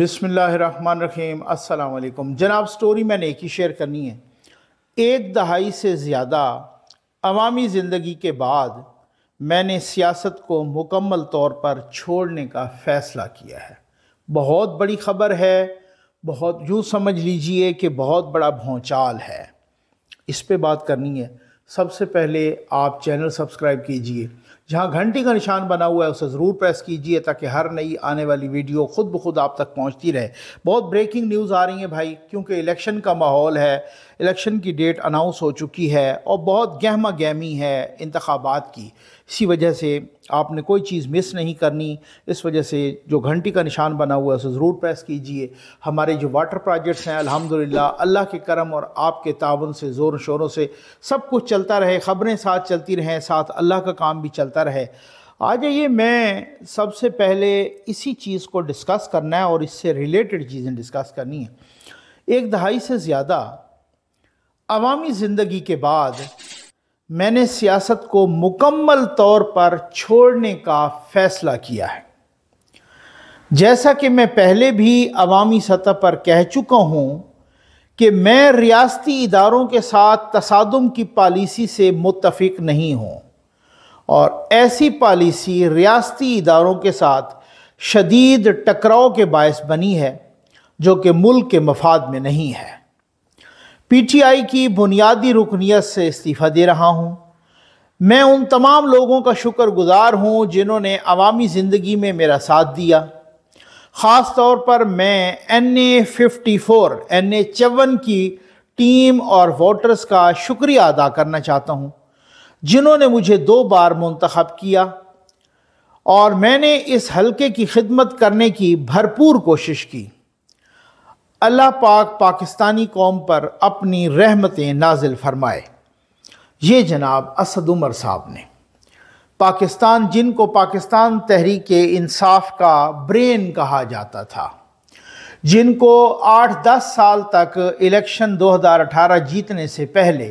बिसमीम अल्लाम जनाब स्टोरी मैंने एक ही शेयर करनी है एक दहाई से ज़्यादा अवामी ज़िंदगी के बाद मैंने सियासत को मुकम्मल तौर पर छोड़ने का फ़ैसला किया है बहुत बड़ी ख़बर है बहुत यूँ समझ लीजिए कि बहुत बड़ा भौचाल है इस पर बात करनी है सबसे पहले आप चैनल सब्सक्राइब कीजिए जहाँ घंटी का निशान बना हुआ है उसे ज़रूर प्रेस कीजिए ताकि हर नई आने वाली वीडियो खुद ब खुद आप तक पहुँचती रहे बहुत ब्रेकिंग न्यूज़ आ रही है भाई क्योंकि इलेक्शन का माहौल है इलेक्शन की डेट अनाउंस हो चुकी है और बहुत गहमा गहमी है इंतबात की इसी वजह से आपने कोई चीज़ मिस नहीं करनी इस वजह से जो घंटी का निशान बना हुआ है उसे ज़रूर प्रेस कीजिए हमारे जो वाटर प्रोजेक्ट्स हैं अल्हम्दुलिल्लाह अल्लाह के करम और आपके तावन से ज़ोर शोरों से सब कुछ चलता रहे ख़बरें साथ चलती रहें साथ अल्लाह का काम भी चलता रहे आ जाइए मैं सबसे पहले इसी चीज़ को डिस्कस करना है और इससे रिलेटेड चीज़ें डिस्कस करनी है एक दहाई से ज़्यादा अवामी ज़िंदगी के बाद मैंने सियासत को मुकम्मल तौर पर छोड़ने का फ़ैसला किया है जैसा कि मैं पहले भी अवामी सतह पर कह चुका हूँ कि मैं रियासती इदारों के साथ तसादम की पॉलिसी से मुतफ़ नहीं हूँ और ऐसी पॉलिसी रियासती इदारों के साथ शदीद टकराव के बायस बनी है जो कि मुल्क के मफाद में नहीं है पीटीआई की बुनियादी रुकनीत से इस्तीफ़ा दे रहा हूँ मैं उन तमाम लोगों का शुक्र गुज़ार हूँ जिन्होंने अवामी ज़िंदगी में मेरा साथ दिया ख़ास तौर पर मैं N A fifty four N A चौवन की टीम और वोटर्स का शुक्रिया अदा करना चाहता हूँ जिन्होंने मुझे दो बार मंतखब किया और मैंने इस हलके की खिदमत करने की भरपूर कोशिश की अल्लाह पाक पाकिस्तानी कौम पर अपनी रहमतें नाजिल फरमाए ये जनाब असद उमर साहब ने पाकिस्तान जिनको पाकिस्तान तहरीक इंसाफ का ब्रेन कहा जाता था जिनको आठ दस साल तक इलेक्शन 2018 जीतने से पहले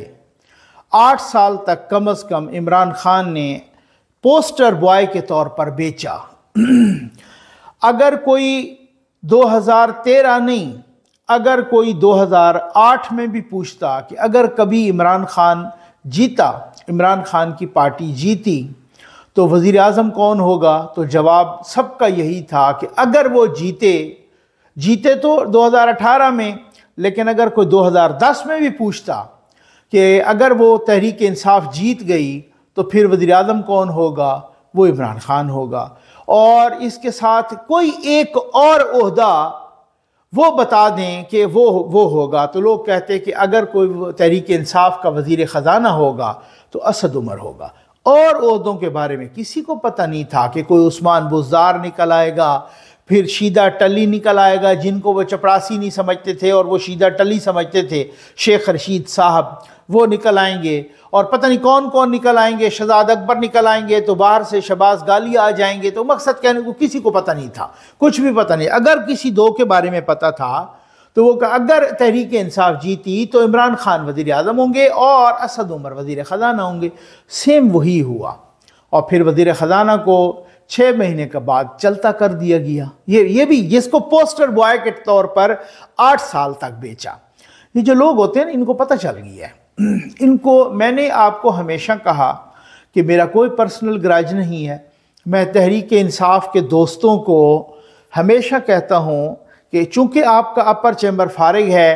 आठ साल तक कम अज़ कम इमरान ख़ान ने पोस्टर बॉय के तौर पर बेचा अगर कोई 2013 नहीं अगर कोई 2008 में भी पूछता कि अगर कभी इमरान खान जीता इमरान खान की पार्टी जीती तो वज़ी अजम कौन होगा तो जवाब सबका यही था कि अगर वो जीते जीते तो 2018 में लेकिन अगर कोई 2010 में भी पूछता कि अगर वो तहरीक इंसाफ जीत गई तो फिर वज़ी अजम कौन होगा वो इमरान खान होगा और इसके साथ कोई एक और अहदा वो बता दें कि वो वो होगा तो लोग कहते कि अगर कोई तहरीक इंसाफ का वजीर ख़जाना होगा तो असद उमर होगा और उहदों के बारे में किसी को पता नहीं था कि कोई उस्मान बुजार निकल आएगा फिर शीदा टली निकल आएगा जिनको वो चपरासी नहीं समझते थे और वो शीदा टली समझते थे शेख रशीद साहब वो निकल आएंगे और पता नहीं कौन कौन निकल आएंगे शहजाद अकबर निकल आएंगे तो बाहर से शबाज गाली आ जाएंगे तो मकसद कहने को किसी को पता नहीं था कुछ भी पता नहीं अगर किसी दो के बारे में पता था तो वो अगर तहरीक इंसाफ जीती तो इमरान खान वजीर अजम होंगे और असद उमर वजीर ख़जाना होंगे सेम वही हुआ और फिर वजीर ख़जाना को छः महीने के बाद चलता कर दिया गया ये ये भी इसको पोस्टर बॉय के तौर पर आठ साल तक बेचा ये जो लोग होते हैं ना इनको पता चल गया है इनको मैंने आपको हमेशा कहा कि मेरा कोई पर्सनल ग्राज नहीं है मैं तहरीक इंसाफ के दोस्तों को हमेशा कहता हूँ कि चूंकि आपका अपर चैम्बर फारिग है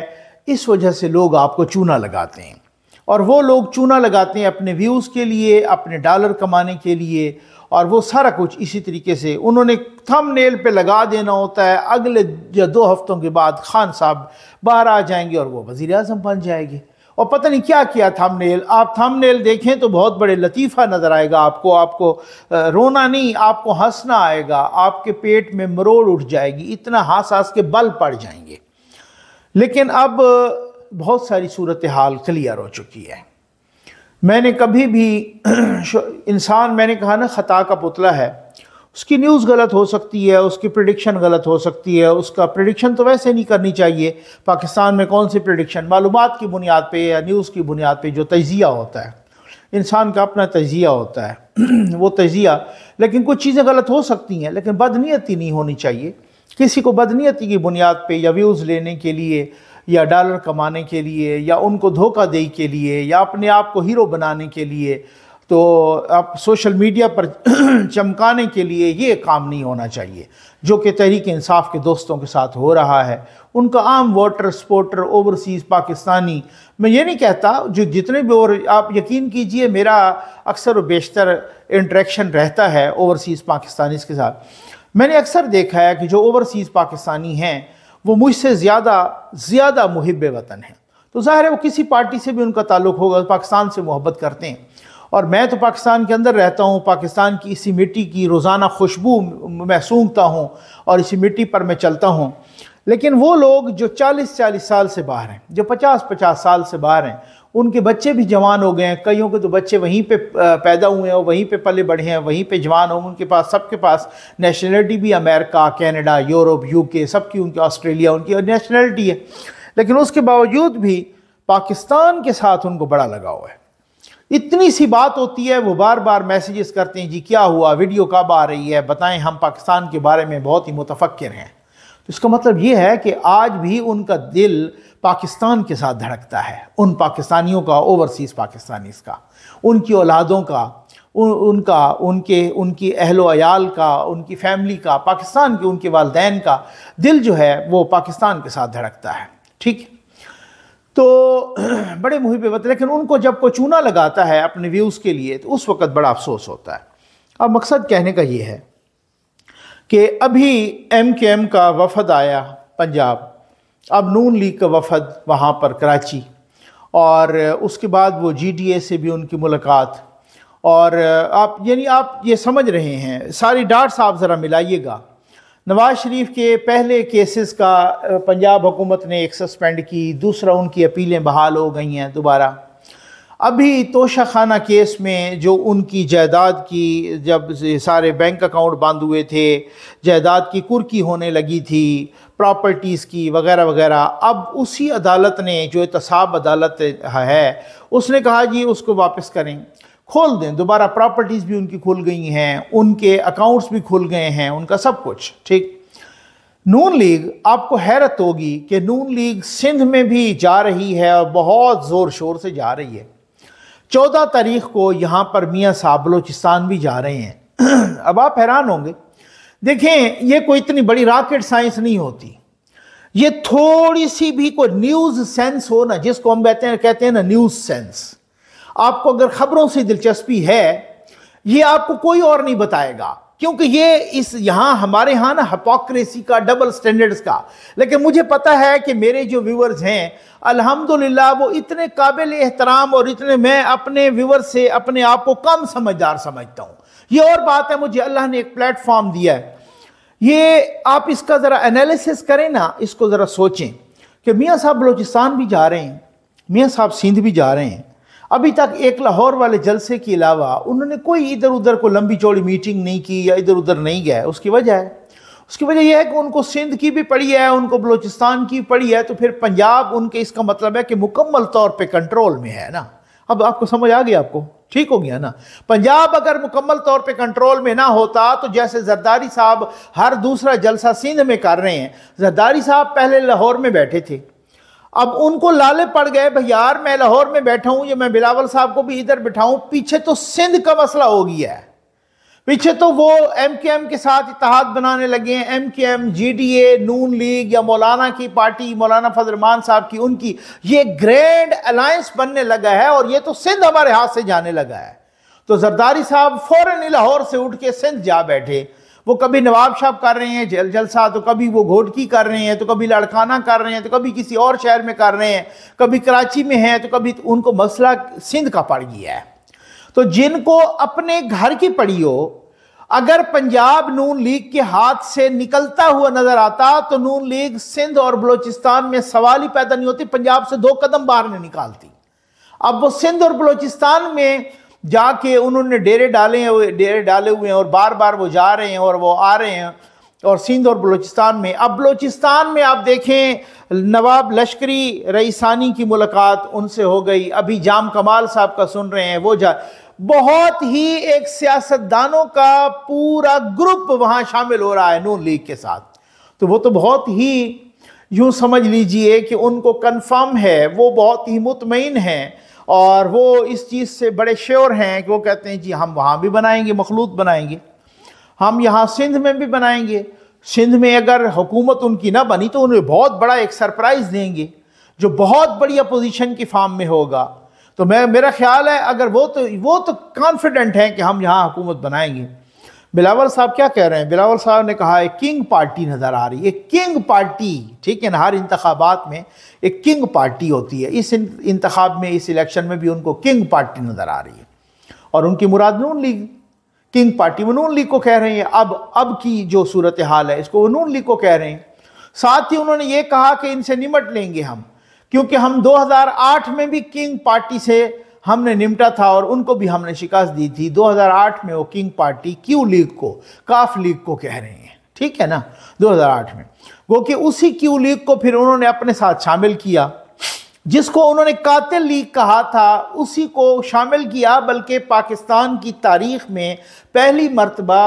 इस वजह से लोग आपको चूना लगाते हैं और वो लोग चूना लगाते हैं अपने व्यूज़ के लिए अपने डॉलर कमाने के लिए और वो सारा कुछ इसी तरीके से उन्होंने थम नेल पर लगा देना होता है अगले या दो हफ्तों के बाद खान साहब बाहर आ जाएंगे और वह वज़ी अजम बन जाएंगे और पता नहीं क्या किया थम नेल आप थम नेल देखें तो बहुत बड़े लतीफ़ा नज़र आएगा आपको आपको रोना नहीं आपको हंसना आएगा आपके पेट में मरोड़ उठ जाएगी इतना हंस हंस के बल पड़ जाएंगे लेकिन अब बहुत सारी सूरत हाल क्लियर हो चुकी है मैंने कभी भी इंसान मैंने कहा ना ख़ता का पुतला है उसकी न्यूज़ गलत हो सकती है उसकी प्रडिक्शन गलत हो सकती है उसका प्रडिक्शन तो वैसे नहीं करनी चाहिए पाकिस्तान में कौन सी प्रडिक्शन मालूम की बुनियाद पर या न्यूज़ की बुनियाद पर जो तजिया होता है इंसान का अपना तजिया होता है वो तजिया लेकिन कुछ चीज़ें गलत हो सकती हैं लेकिन बदनीयती नहीं होनी चाहिए किसी को बदनीयती की बुनियाद पर या व्यूज़ लेने के लिए या डॉलर कमाने के लिए या उनको धोखा दही के लिए या अपने आप को हीरो बनाने के लिए तो आप सोशल मीडिया पर चमकाने के लिए ये काम नहीं होना चाहिए जो कि तहरीक इंसाफ के दोस्तों के साथ हो रहा है उनका आम वोटर सपोर्टर ओवरसीज़ पाकिस्तानी मैं ये नहीं कहता जो जितने भी और आप यकीन कीजिए मेरा अक्सर बेशतर इंट्रैक्शन रहता है ओवरसीज़ पाकिस्तानी के साथ मैंने अक्सर देखा है कि जो ओवरसीज़ पाकिस्तानी हैं वो मुझसे ज़्यादा ज़्यादा मुहब वतन है तो ज़ाहिर है वो किसी पार्टी से भी उनका ताल्लुक होगा पाकिस्तान से मोहब्बत करते हैं और मैं तो पाकिस्तान के अंदर रहता हूँ पाकिस्तान की इसी मिट्टी की रोज़ाना खुशबू मैं सूंघता हूँ और इसी मिट्टी पर मैं चलता हूँ लेकिन वो लोग जो 40-40 साल से बाहर हैं जो 50-50 साल से बाहर हैं उनके बच्चे भी जवान हो गए हैं कईयों के तो बच्चे वहीं पे पैदा हुए हैं वहीं पे पले बढ़े हैं वहीं पे जवान हों उनके पास सबके पास नेशनलिटी भी अमेरिका कनाडा यूरोप यूके सबकी उनकी ऑस्ट्रेलिया उनकी और नेशनलिटी है लेकिन उसके बावजूद भी पाकिस्तान के साथ उनको बड़ा लगाव है इतनी सी बात होती है वो बार बार मैसेजेस करते हैं जी क्या हुआ वीडियो कब आ रही है बताएं हम पाकिस्तान के बारे में बहुत ही मुतफक्र हैं तो इसका मतलब ये है कि आज भी उनका दिल पाकिस्तान के साथ धड़कता है उन पाकिस्तानियों का ओवरसीज़ पाकिस्तानीज़ का उनकी औलादों का उन, उनका उनके उनकी अहल अयाल का उनकी फैमिली का पाकिस्तान के उनके वालदेन का दिल जो है वो पाकिस्तान के साथ धड़कता है ठीक है तो बड़े मुहिब वत लेकिन उनको जब कोई चूना लगाता है अपने व्यूज़ के लिए तो उस वक़्त बड़ा अफसोस होता है अब मकसद कहने का ये है कि अभी एम के एम का वफद आया पंजाब अब नून लीग का वफद वहाँ पर कराची और उसके बाद वो जीडीए से भी उनकी मुलाकात और आप यानी आप ये समझ रहे हैं सारी डाट्स आप ज़रा मिलाइएगा नवाज़ शरीफ के पहले केसेस का पंजाब हुकूमत ने एक सस्पेंड की दूसरा उनकी अपीलें बहाल हो गई हैं दोबारा अभी तोशाखाना केस में जो उनकी जायदाद की जब सारे बैंक अकाउंट बंद हुए थे जायदाद की कुर्की होने लगी थी प्रॉपर्टीज़ की वगैरह वगैरह अब उसी अदालत ने जो एहतसाब अदालत है उसने कहा जी उसको वापस करें खोल दें दोबारा प्रॉपर्टीज़ भी उनकी खुल गई हैं उनके अकाउंट्स भी खुल गए हैं उनका सब कुछ ठीक नून लीग आपको हैरत होगी कि नून लीग सिंध में भी जा रही है और बहुत ज़ोर शोर से जा रही है चौदह तारीख को यहाँ पर मियाँ साहब बलोचिस्तान भी जा रहे हैं अब आप हैरान होंगे देखें ये कोई इतनी बड़ी रॉकेट साइंस नहीं होती ये थोड़ी सी भी कोई न्यूज़ सेंस हो ना जिसको हम बहते हैं कहते हैं ना न्यूज़ सेंस आपको अगर ख़बरों से दिलचस्पी है ये आपको कोई और नहीं बताएगा क्योंकि ये इस यहाँ हमारे यहाँ ना हपोक्रेसी का डबल स्टैंडर्ड्स का लेकिन मुझे पता है कि मेरे जो व्यूवर्स हैं अल्हम्दुलिल्लाह वो इतने काबिल एहतराम और इतने मैं अपने व्यूवर से अपने आप को कम समझदार समझता हूँ ये और बात है मुझे अल्लाह ने एक प्लेटफॉर्म दिया है ये आप इसका ज़रा एनालिसिस करें ना इसको ज़रा सोचें कि मियाँ साहब बलोचिस्तान भी जा रहे हैं मियाँ साहब सिंध भी जा रहे हैं अभी तक एक लाहौर वाले जलसे के अलावा उन्होंने कोई इधर उधर को लंबी चौड़ी मीटिंग नहीं की या इधर उधर नहीं गया उसकी वजह है उसकी वजह यह है कि उनको सिंध की भी पड़ी है उनको बलूचिस्तान की पड़ी है तो फिर पंजाब उनके इसका मतलब है कि मुकम्मल तौर पर कंट्रोल में है ना अब आपको समझ आ गया आपको ठीक हो गया ना पंजाब अगर मुकम्मल तौर पे कंट्रोल में ना होता तो जैसे जरदारी साहब हर दूसरा जलसा सिंध में कर रहे हैं जरदारी साहब पहले लाहौर में बैठे थे अब उनको लाले पड़ गए भाई यार मैं लाहौर में बैठा हूं या मैं बिलावल साहब को भी इधर बिठाऊं पीछे तो सिंध का मसला हो गया है पीछे तो वो एम के एम के साथ इतिहाद बनाने लगे हैं M K M G D A Noon league या मौलाना की पार्टी मौलाना फजरमान साहब की उनकी ये ग्रैंड अलायंस बनने लगा है और ये तो सिंध हमारे हाथ से जाने लगा है तो जरदारी साहब फ़ौरन लाहौर से उठ के सिंध जा बैठे वो कभी नवाब शाह कर रहे हैं जल जलसा तो कभी वो घोटकी कर रहे हैं तो कभी लड़काना कर रहे हैं तो कभी किसी और शहर में कर रहे हैं कभी कराची में हैं तो कभी उनको मसला सिंध का पड़ गया है तो जिनको अपने घर की पड़ी हो अगर पंजाब नून लीग के हाथ से निकलता हुआ नजर आता तो नून लीग सिंध और बलोचिस्तान में सवाल ही पैदा नहीं होती पंजाब से दो कदम बाहर नहीं निकालती अब वो सिंध और बलोचिस्तान में जाके उन्होंने डेरे डाले हुए डेरे डाले हुए हैं और बार बार वो जा रहे हैं और वो आ रहे हैं और सिंध और बलूचिस्तान में अब बलूचिस्तान में आप देखें नवाब लश्करी रईसानी की मुलाकात उनसे हो गई अभी जाम कमाल साहब का सुन रहे हैं वो जा बहुत ही एक सियासतदानों का पूरा ग्रुप वहाँ शामिल हो रहा है नून लीग के साथ तो वो तो बहुत ही यूँ समझ लीजिए कि उनको कन्फर्म है वो बहुत ही मुतमिन हैं और वो इस चीज़ से बड़े श्योर हैं कि वो कहते हैं जी हम वहाँ भी बनाएंगे मखलूत बनाएंगे हम यहाँ सिंध में भी बनाएंगे सिंध में अगर हुकूमत उनकी ना बनी तो उन्हें बहुत बड़ा एक सरप्राइज़ देंगे जो बहुत बड़ी अपोजिशन की फार्म में होगा तो मैं मेरा ख्याल है अगर वो तो वो तो कॉन्फिडेंट हैं कि हम यहाँ हुकूमत बनाएंगे बिलावल साहब क्या कह रहे हैं बिलावल साहब ने कहा है किंग पार्टी नज़र आ रही है किंग पार्टी ठीक है ना हर इंतबात में एक किंग पार्टी होती है इस इंतबाब में इस इलेक्शन में भी उनको किंग पार्टी नज़र आ रही है और उनकी मुराद नून लीग किंग पार्टी वो नून लीग को कह रहे हैं अब अब की जो सूरत हाल है इसको वो नून लीग को कह रहे हैं साथ ही उन्होंने ये कहा कि इनसे निमट लेंगे हम क्योंकि हम दो में भी किंग पार्टी से हमने निमटा था और उनको भी हमने शिकायत दी थी 2008 में वो किंग पार्टी क्यू लीग को काफ लीग को कह रहे हैं ठीक है ना 2008 में वो कि उसी क्यू लीग को फिर उन्होंने अपने साथ शामिल किया जिसको उन्होंने कातिल लीग कहा था उसी को शामिल किया बल्कि पाकिस्तान की तारीख में पहली मरतबा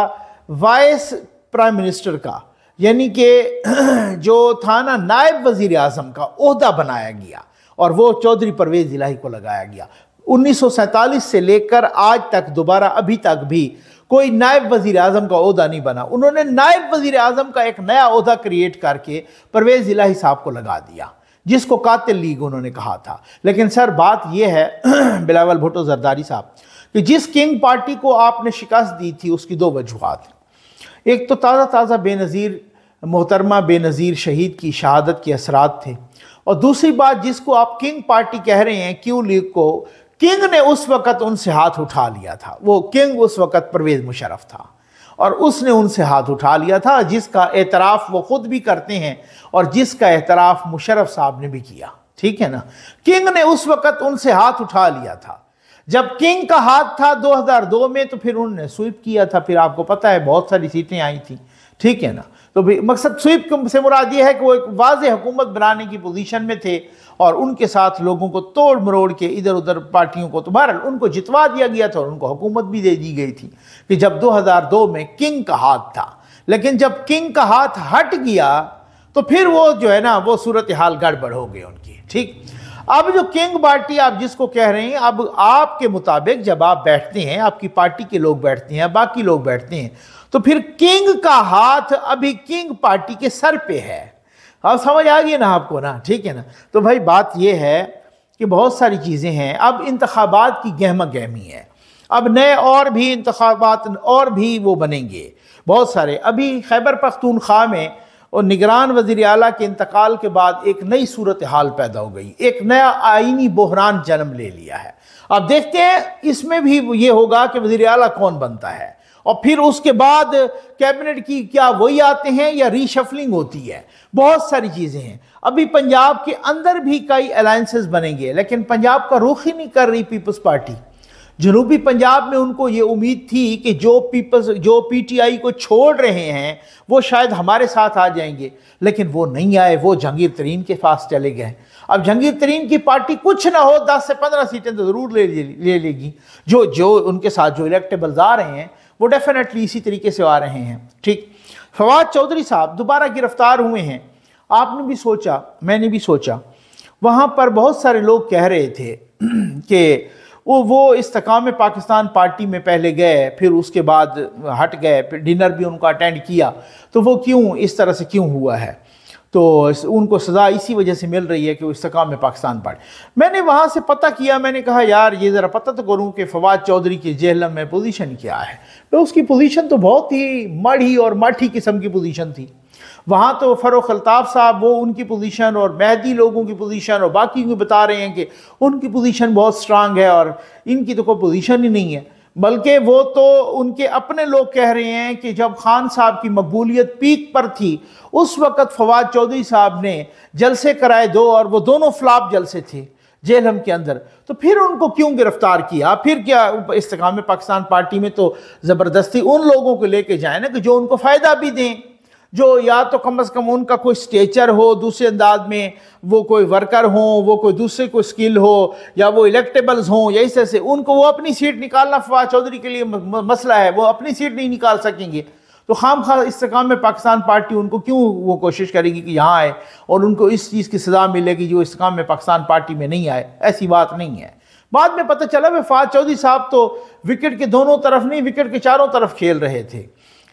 वाइस प्राइम मिनिस्टर का यानी कि जो था ना नायब वज़ी अजम का अहदा बनाया गया और वो चौधरी परवेज़ इलाही को लगाया गया 1947 से लेकर आज तक दोबारा अभी तक भी कोई नायब वजीर आजम का अहदा नहीं बना उन्होंने नायब वजीर आजम का एक नया अहदा क्रिएट करके परवेज इलाही साहब को लगा दिया जिसको कातिल लीग उन्होंने कहा था लेकिन सर बात यह है बिलावल भुटो जरदारी साहब कि जिस किंग पार्टी को आपने शिकस्त दी थी उसकी दो वजूहत एक तो ताज़ा ताज़ा बेनज़ीर मोहतरमा बेनज़ीर शहीद की शहादत के असरात थे और दूसरी बात जिसको आप किंग पार्टी कह रहे हैं क्यू लीग को किंग ने उस वक़्त उनसे हाथ उठा लिया था वो किंग उस वक़्त परवेज़ मुशरफ था और उसने उनसे हाथ उठा लिया था जिसका एतराफ़ वो ख़ुद भी करते हैं और जिसका एतराफ़ मुशरफ साहब ने भी किया ठीक है ना किंग ने उस वक़्त उनसे हाथ उठा लिया था जब किंग का हाथ था 2002 में तो फिर उन्होंने स्वीप किया था फिर आपको पता है बहुत सारी सीटें आई थी ठीक है ना तो मकसद स्वीप से मुराद ये है कि वो एक वाज हुकूमत बनाने की पोजीशन में थे और उनके साथ लोगों को तोड़ मरोड़ के इधर उधर पार्टियों को तो बहर उनको जितवा दिया गया था और उनको हुकूमत भी दे दी गई थी कि जब 2002 में किंग का हाथ था लेकिन जब किंग का हाथ हट गया तो फिर वो जो है ना वो सूरत हाल गड़बड़ हो गई उनकी ठीक अब जो किंग पार्टी आप जिसको कह रहे हैं अब आपके मुताबिक जब आप बैठते हैं आपकी पार्टी के लोग बैठते हैं बाकी लोग बैठते हैं तो फिर किंग का हाथ अभी किंग पार्टी के सर पे है अब समझ आ गई ना आपको ना ठीक है ना तो भाई बात यह है कि बहुत सारी चीज़ें हैं अब इंतबात की गहमा गहमी है अब नए और भी इंतबात और भी वो बनेंगे बहुत सारे अभी खैबर पख्तूनख्वा में और निगरान वज़ी अला के इंतकाल के बाद एक नई सूरत हाल पैदा हो गई एक नया आइनी बहरान जन्म ले लिया है अब देखते हैं इसमें भी ये होगा कि वजी अला कौन बनता है और फिर उसके बाद कैबिनेट की क्या वही आते हैं या रीशफलिंग होती है बहुत सारी चीज़ें हैं अभी पंजाब के अंदर भी कई अलायंसेस बनेंगे लेकिन पंजाब का रुख ही नहीं कर रही पीपल्स पार्टी जनूबी पंजाब में उनको ये उम्मीद थी कि जो पीपल्स जो पीटीआई को छोड़ रहे हैं वो शायद हमारे साथ आ जाएंगे लेकिन वो नहीं आए वो जहांगीर तरीन के पास चले गए अब जहांगीर तरीन की पार्टी कुछ ना हो दस से पंद्रह सीटें तो ज़रूर ले ले लेगी जो जो उनके साथ जो इलेक्टेबल्स आ रहे हैं वो डेफिनेटली इसी तरीके से आ रहे हैं ठीक फवाद चौधरी साहब दोबारा गिरफ्तार हुए हैं आपने भी सोचा मैंने भी सोचा वहाँ पर बहुत सारे लोग कह रहे थे कि वो वो इस्तकाम पाकिस्तान पार्टी में पहले गए फिर उसके बाद हट गए फिर डिनर भी उनका अटेंड किया तो वो क्यों इस तरह से क्यों हुआ है तो उनको सज़ा इसी वजह से मिल रही है कि वो तकाम में पाकिस्तान पार्टी मैंने वहाँ से पता किया मैंने कहा यार ये ज़रा पता तो करूँ कि फवाद चौधरी की जेहलम में पोजीशन क्या है तो उसकी पोजीशन तो बहुत ही मढ़ी और माठी किस्म की पोजीशन थी वहाँ तो फ़रोख अलताफ़ साहब वो उनकी पोजीशन और मेहदी लोगों की पोजीशन और बाकी को बता रहे हैं कि उनकी पोजीशन बहुत स्ट्रांग है और इनकी तो कोई पोजीशन ही नहीं है बल्कि वो तो उनके अपने लोग कह रहे हैं कि जब खान साहब की मकबूलियत पीक पर थी उस वक़्त फवाद चौधरी साहब ने जलसे कराए दो और वो दोनों फ्लाप जलसे थे जेलहम के अंदर तो फिर उनको क्यों गिरफ्तार किया फिर क्या इसकाम पाकिस्तान पार्टी में तो ज़बरदस्ती उन लोगों को लेके जाए ना कि जो उनको फ़ायदा भी दें जो या तो कम से कम उनका कोई स्टेचर हो दूसरे अंदाज में वो कोई वर्कर हो वो कोई दूसरे को स्किल हो या वो इलेक्टेबल्स हों या इस तरह से उनको वो अपनी सीट निकालना फवाद चौधरी के लिए मसला है वो अपनी सीट नहीं निकाल सकेंगे तो खाम खा इस में पाकिस्तान पार्टी उनको क्यों वो कोशिश करेगी कि यहाँ आए और उनको इस चीज़ की सज़ा मिलेगी जो इस काम में पाकिस्तान पार्टी में नहीं आए ऐसी बात नहीं है बाद में पता चला वफाद चौधरी साहब तो विकेट के दोनों तरफ नहीं विकेट के चारों तरफ खेल रहे थे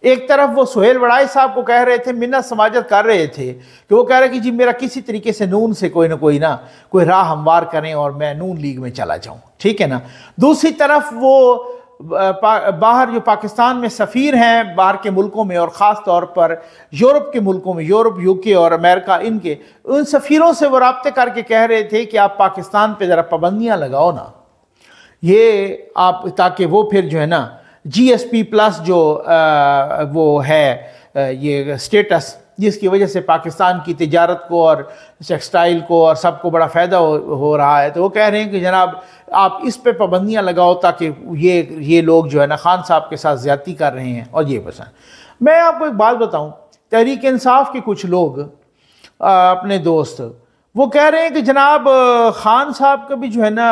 एक तरफ वो सुहेल वड़ाई साहब को कह रहे थे मिन्नत समाजत कर रहे थे कि वो कह रहे कि जी मेरा किसी तरीके से नून से कोई ना कोई ना कोई राह हमवार करें और मैं नून लीग में चला जाऊं ठीक है ना दूसरी तरफ वो बाहर जो पाकिस्तान में सफ़ीर हैं बाहर के मुल्कों में और ख़ास तौर पर यूरोप के मुल्कों में यूरोप यूके और अमेरिका इनके उन सफ़ीरों से वो रबते करके कह रहे थे कि आप पाकिस्तान पर ज़रा पाबंदियाँ लगाओ ना ये आप ताकि वो फिर जो है ना जीएसपी प्लस जो आ, वो है ये स्टेटस जिसकी वजह से पाकिस्तान की तजारत को और टेक्सटाइल को और सबको बड़ा फ़ायदा हो, हो रहा है तो वो कह रहे हैं कि जनाब आप इस पे पाबंदियाँ लगाओ ताकि ये ये लोग जो है ना खान साहब के साथ ज़्यादती कर रहे हैं और ये पसंद मैं आपको एक बात बताऊँ तहरीक इंसाफ के कुछ लोग आ, अपने दोस्त वो कह रहे हैं कि जनाब खान साहब का भी जो है ना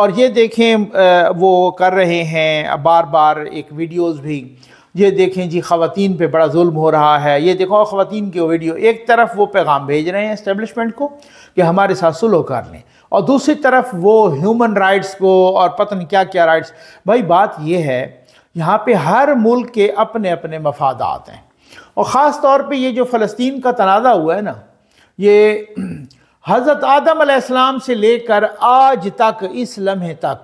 और ये देखें वो कर रहे हैं बार बार एक वीडियोस भी ये देखें जी ख़वान पे बड़ा जुल्म हो रहा है ये देखो ख़वान की वीडियो एक तरफ वो पैगाम भेज रहे हैं इस्टेबलिशमेंट को कि हमारे साथ सुलह कर लें और दूसरी तरफ वो ह्यूमन राइट्स को और पता नहीं क्या क्या राइट्स भाई बात ये है यहाँ पे हर मुल्क के अपने अपने मफादात हैं और ख़ास तौर पे ये जो फ़लस्तीन का तनाज़ा हुआ है ना ये हज़रत आदम आसमाम से लेकर आज तक इस लम्हे तक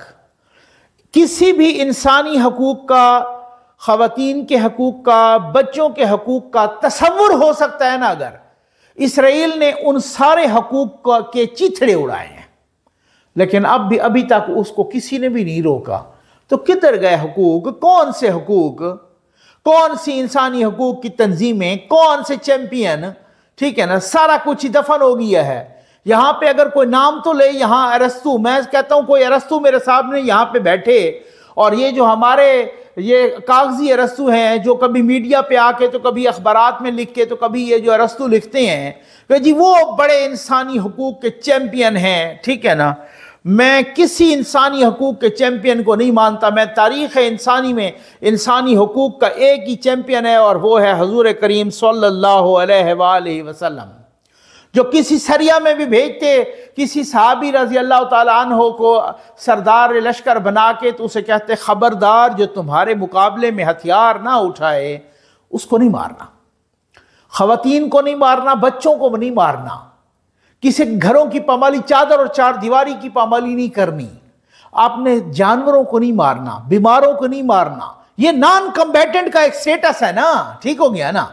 किसी भी इंसानी हकूक़ का ख़वान के हकूक़ का बच्चों के हकूक़ का तस्वुर हो सकता है ना अगर इसराइल ने उन सारे हकूक़ के चिथड़े उड़ाए हैं लेकिन अब भी अभी तक उसको किसी ने भी नहीं रोका तो किधर गए हकूक़ कौन से हकूक़ कौन सी इंसानी हकूक़ की तंजीमें कौन से चैम्पियन ठीक है ना सारा कुछ दफन हो गया है यहां पे अगर कोई नाम तो ले यहां अरस्तु मैं कहता हूं कोई अरस्तु मेरे सामने यहां पे बैठे और ये जो हमारे ये कागजी अरस्तु हैं जो कभी मीडिया पे आके तो कभी अखबार में लिख के तो कभी ये जो अरस्तु लिखते हैं कि तो जी वो बड़े इंसानी हकूक़ के चैम्पियन हैं ठीक है ना मैं किसी इंसानी हकूक़ के चैम्पियन को नहीं मानता मैं तारीख़ इंसानी में इंसानी हकूक़ का एक ही चैम्पियन है और वो है हजूर करीम सल्ला वसम जो किसी सरिया में भी भेजते किसी साहबी रजी अल्लाह तहो को सरदार लश्कर बना के तो उसे कहते ख़बरदार जो तुम्हारे मुकाबले में हथियार ना उठाए उसको नहीं मारना खातन को नहीं मारना बच्चों को नहीं मारना किसी घरों की पामाली चादर और चार दीवारी की पामाली नहीं करनी आपने जानवरों को नहीं मारना बीमारों को नहीं मारना ये नॉन कम्बैटेंट का एक स्टेटस है ना ठीक हो गया ना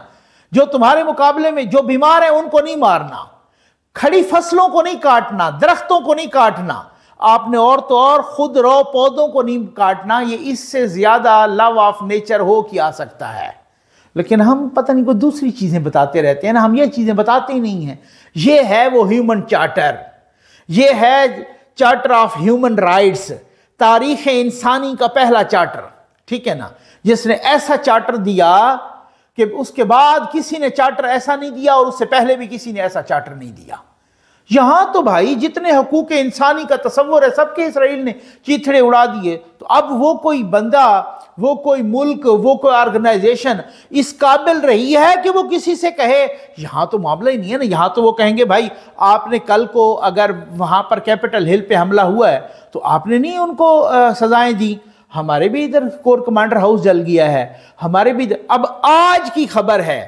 जो तुम्हारे मुकाबले में जो बीमार है उनको नहीं मारना खड़ी फसलों को नहीं काटना दरख्तों को नहीं काटना आपने और तो और खुद रो पौधों को नहीं काटना ये इससे ज्यादा लव ऑफ नेचर हो कि आ सकता है लेकिन हम पता नहीं को दूसरी चीज़ें बताते रहते हैं ना हम ये चीज़ें बताते ही नहीं हैं ये है वो ह्यूमन चार्टर ये है चार्टर ऑफ ह्यूमन राइट्स तारीख इंसानी का पहला चार्टर ठीक है ना जिसने ऐसा चार्टर दिया कि उसके बाद किसी ने चार्टर ऐसा नहीं दिया और उससे पहले भी किसी ने ऐसा चार्टर नहीं दिया यहां तो भाई जितने हकूक इंसानी का तस्वर है सबके इसराइल ने चीथड़े उड़ा दिए तो अब वो कोई बंदा वो कोई मुल्क वो कोई ऑर्गेनाइजेशन इस काबिल रही है कि वो किसी से कहे यहां तो मामला ही नहीं है ना यहां तो वो कहेंगे भाई आपने कल को अगर वहां पर कैपिटल हिल पे हमला हुआ है तो आपने नहीं उनको सज़ाएं दी हमारे भी इधर कोर कमांडर हाउस जल गया है हमारे भी अब आज की खबर है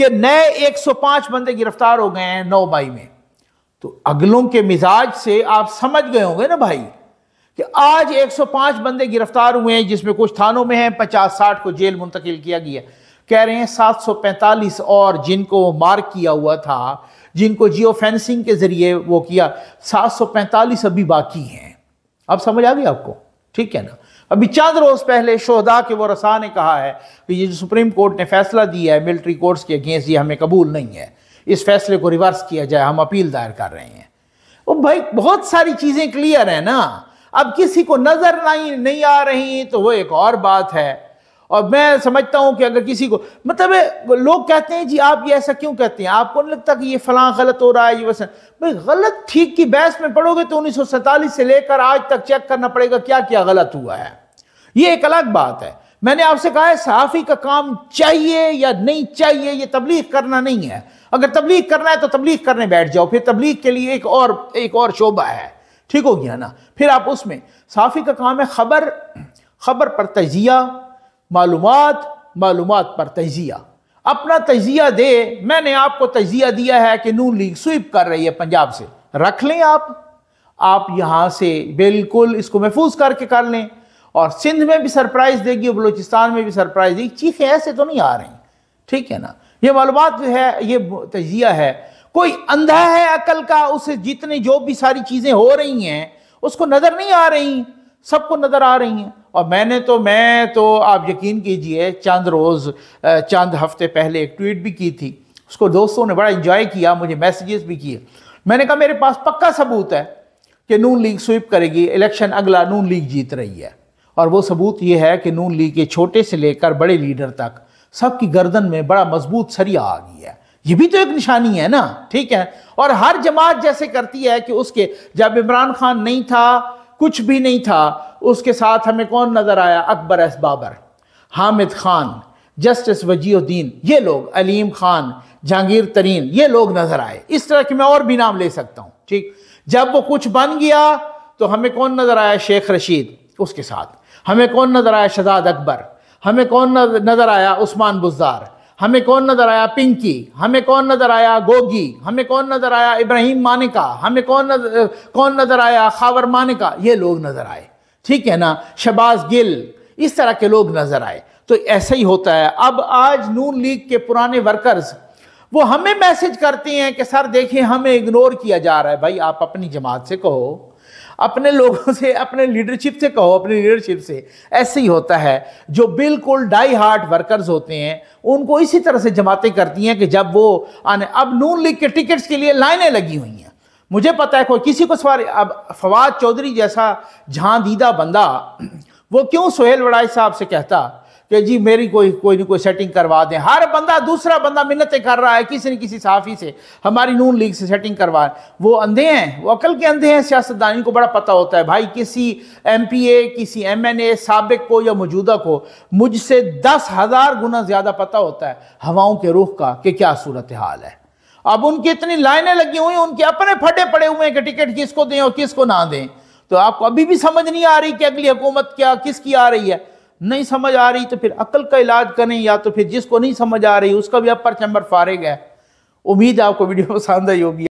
कि नए 105 बंदे गिरफ्तार हो गए हैं नौ बाई में तो अगलों के मिजाज से आप समझ गए होंगे ना भाई कि आज 105 बंदे गिरफ्तार हुए हैं जिसमें कुछ थानों में हैं 50-60 को जेल मुंतकिल किया गया कह रहे हैं 745 और जिनको मार्क किया हुआ था जिनको जियो फेंसिंग के जरिए वो किया 745 अभी बाकी हैं अब समझ आ गई आपको ठीक है ना अभी चंद रोज़ पहले शोहदा के रसा ने कहा है कि ये जो सुप्रीम कोर्ट ने फैसला दिया है मिलिट्री कोर्ट्स के अगेंस्ट ये हमें कबूल नहीं है इस फैसले को रिवर्स किया जाए हम अपील दायर कर रहे हैं वो भाई बहुत सारी चीज़ें क्लियर हैं ना अब किसी को नज़र नहीं आ रही तो वो एक और बात है और मैं समझता हूँ कि अगर किसी को मतलब लोग कहते हैं जी आप ये ऐसा क्यों कहते हैं आपको नहीं लगता कि ये फलां गलत हो रहा है ये वसन भाई गलत ठीक की बहस में पढ़ोगे तो उन्नीस से लेकर आज तक चेक करना पड़ेगा क्या क्या गलत हुआ है ये एक अलग बात है मैंने आपसे कहा है सहाफ़ी का काम चाहिए या नहीं चाहिए ये तबलीग करना नहीं है अगर तबलीग करना है तो तबलीग करने बैठ जाओ फिर तबलीग के लिए एक और एक और शोबा है ठीक हो गया ना फिर आप उसमें सहाफ़ी का काम है खबर खबर पर तजिया मालूम मालूम पर तजिया अपना तजिया दे मैंने आपको तजिया दिया है कि नू लीग स्वीप कर रही है पंजाब से रख लें आप आप यहाँ से बिल्कुल इसको महफूज करके कर लें और सिंध में भी सरप्राइज़ देगी और में भी सरप्राइज़ देगी चीखें ऐसे तो नहीं आ रही ठीक है ना ये मालूम जो है ये तजिया है कोई अंधा है अकल का उसे जितने जो भी सारी चीज़ें हो रही हैं उसको नज़र नहीं आ रही सबको नज़र आ रही हैं और मैंने तो मैं तो आप यकीन कीजिए चंद रोज़ चंद हफ्ते पहले एक ट्वीट भी की थी उसको दोस्तों ने बड़ा इंजॉय किया मुझे मैसेजेस भी किए मैंने कहा मेरे पास पक्का सबूत है कि नून लीग स्वीप करेगी इलेक्शन अगला नून लीग जीत रही है और वो सबूत ये है कि नून लीग के छोटे से लेकर बड़े लीडर तक सबकी गर्दन में बड़ा मजबूत सरिया आ गई है ये भी तो एक निशानी है ना ठीक है और हर जमात जैसे करती है कि उसके जब इमरान खान नहीं था कुछ भी नहीं था उसके साथ हमें कौन नज़र आया अकबर एस बाबर हामिद खान जस्टिस वजीउद्दीन ये लोग अलीम खान जहांगीर तरीन ये लोग नज़र आए इस तरह के मैं और भी नाम ले सकता हूँ ठीक जब वो कुछ बन गया तो हमें कौन नज़र आया शेख रशीद उसके साथ हमें कौन नज़र आया शहजाद अकबर हमें कौन नज़र आया उस्मान बुजार हमें कौन नज़र आया पिंकी हमें कौन नज़र आया गोगी हमें कौन नज़र आया इब्राहिम मानिका हमें कौन नजर, कौन नज़र आया खावर मानिका ये लोग नज़र आए ठीक है ना शबाज गिल इस तरह के लोग नज़र आए तो ऐसा ही होता है अब आज नून लीग के पुराने वर्कर्स वो हमें मैसेज करते हैं कि सर देखिए हमें इग्नोर किया जा रहा है भाई आप अपनी जमात से कहो अपने लोगों से अपने लीडरशिप से कहो अपनी लीडरशिप से ऐसे ही होता है जो बिल्कुल डाई हार्ट वर्कर्स होते हैं उनको इसी तरह से जमाते करती हैं कि जब वो आने अब नून लीग के टिकट्स के लिए लाइनें लगी हुई हैं मुझे पता है कोई किसी को सवार अब फवाद चौधरी जैसा झांदीदा दीदा बंदा वो क्यों सोहेल वड़ाई साहब से कहता कि जी मेरी कोई कोई ना कोई सेटिंग करवा दें हर बंदा दूसरा बंदा मिन्नतें कर रहा है किसी न किसी साफ़ी से हमारी नून लीग से सेटिंग करवा वो अंधे हैं वो अकल के अंधे हैं सियासतदानी को बड़ा पता होता है भाई किसी एम पी ए किसी एम एन ए सबक को या मौजूदा को मुझसे दस हज़ार गुना ज़्यादा पता होता है हवाओं के रुख का कि क्या सूरत हाल है अब उनकी इतनी लाइनें लगी हुई उनके अपने फटे पड़े हुए हैं कि टिकट किसको दें और किसको ना दें तो आपको अभी भी समझ नहीं आ रही कि अगली हुकूमत क्या किसकी आ रही है नहीं समझ आ रही तो फिर अक्ल का इलाज करें या तो फिर जिसको नहीं समझ आ रही उसका भी अपर चैम्बर फारिग है उम्मीद है आपको वीडियो पसंद आई होगी